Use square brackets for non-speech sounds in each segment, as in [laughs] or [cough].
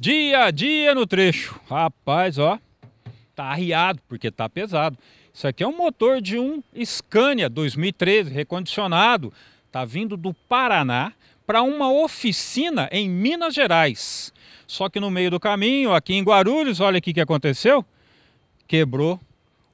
Dia a dia no trecho. Rapaz, ó, tá arriado porque tá pesado. Isso aqui é um motor de um Scania 2013 recondicionado. Tá vindo do Paraná para uma oficina em Minas Gerais. Só que no meio do caminho, aqui em Guarulhos, olha aqui o que aconteceu. Quebrou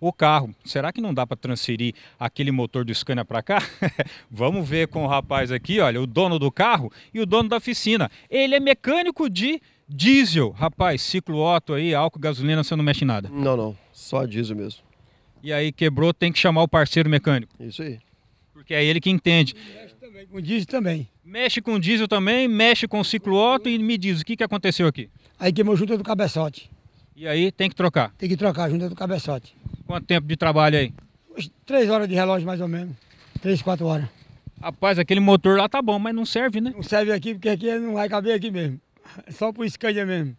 o carro. Será que não dá para transferir aquele motor do Scania para cá? [laughs] Vamos ver com o rapaz aqui, olha, o dono do carro e o dono da oficina. Ele é mecânico de Diesel, rapaz, ciclo Otto aí, álcool, gasolina, você não mexe em nada. Não, não. Só diesel mesmo. E aí quebrou, tem que chamar o parceiro mecânico. Isso aí. Porque é ele que entende. mexe também, com diesel também. Mexe com diesel também, mexe com ciclo Otto e me diz o que, que aconteceu aqui. Aí queimou junto do cabeçote. E aí tem que trocar? Tem que trocar junto do cabeçote. Quanto tempo de trabalho aí? Três horas de relógio mais ou menos. Três, quatro horas. Rapaz, aquele motor lá tá bom, mas não serve, né? Não serve aqui, porque aqui não vai caber aqui mesmo. [laughs] Só por Scania mesmo.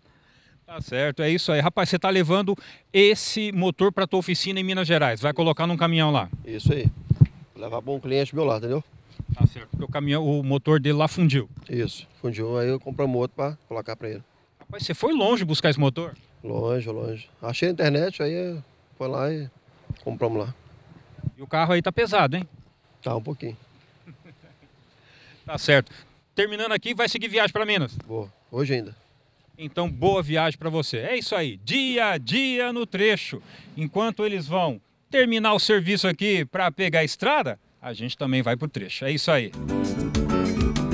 Tá certo, é isso aí. Rapaz, você está levando esse motor para tua oficina em Minas Gerais. Vai colocar num caminhão lá. Isso aí. Vou levar bom cliente meu lá, entendeu? Tá certo, porque o caminhão, o motor dele lá fundiu. Isso, fundiu, aí eu compramos outro para colocar para ele. Rapaz, você foi longe buscar esse motor? Longe, longe. Achei na internet, aí foi lá e compramos lá. E o carro aí tá pesado, hein? Tá um pouquinho. Tá certo terminando aqui, vai seguir viagem para Minas? Boa, hoje ainda. Então, boa viagem para você. É isso aí, dia a dia no trecho. Enquanto eles vão terminar o serviço aqui para pegar a estrada, a gente também vai para o trecho. É isso aí. Música